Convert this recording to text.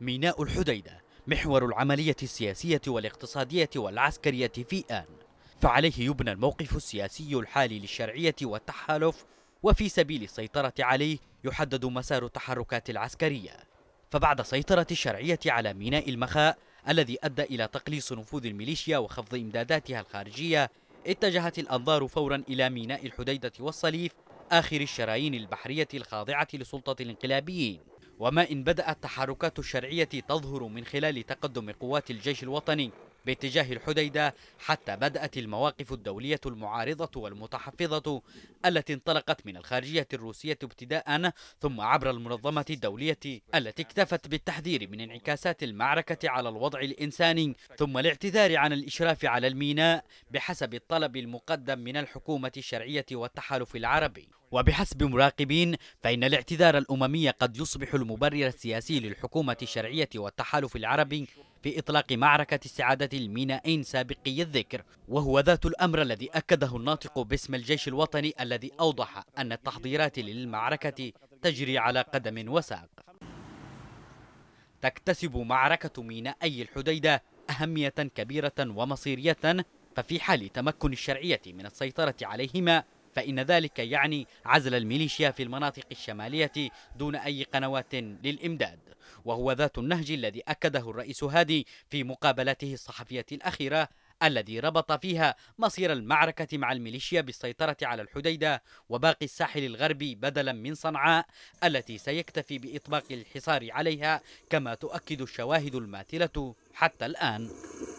ميناء الحديدة محور العملية السياسية والاقتصادية والعسكرية في آن فعليه يبنى الموقف السياسي الحالي للشرعية والتحالف وفي سبيل السيطرة عليه يحدد مسار التحركات العسكرية فبعد سيطرة الشرعية على ميناء المخاء الذي أدى إلى تقليص نفوذ الميليشيا وخفض إمداداتها الخارجية اتجهت الأنظار فورا إلى ميناء الحديدة والصليف آخر الشرايين البحرية الخاضعة لسلطة الانقلابيين وما إن بدأت تحركات الشرعية تظهر من خلال تقدم قوات الجيش الوطني باتجاه الحديدة حتى بدأت المواقف الدولية المعارضة والمتحفظة التي انطلقت من الخارجية الروسية ابتداء ثم عبر المنظمة الدولية التي اكتفت بالتحذير من انعكاسات المعركة على الوضع الإنساني ثم الاعتذار عن الإشراف على الميناء بحسب الطلب المقدم من الحكومة الشرعية والتحالف العربي وبحسب مراقبين فإن الاعتذار الأممي قد يصبح المبرر السياسي للحكومة الشرعية والتحالف العربي في إطلاق معركة استعادة المينائين سابقي الذكر وهو ذات الأمر الذي أكده الناطق باسم الجيش الوطني الذي أوضح أن التحضيرات للمعركة تجري على قدم وساق تكتسب معركة مينائي الحديدة أهمية كبيرة ومصيرية ففي حال تمكن الشرعية من السيطرة عليهما فإن ذلك يعني عزل الميليشيا في المناطق الشمالية دون أي قنوات للإمداد وهو ذات النهج الذي أكده الرئيس هادي في مقابلته الصحفية الأخيرة الذي ربط فيها مصير المعركة مع الميليشيا بالسيطرة على الحديدة وباقي الساحل الغربي بدلا من صنعاء التي سيكتفي بإطباق الحصار عليها كما تؤكد الشواهد الماثلة حتى الآن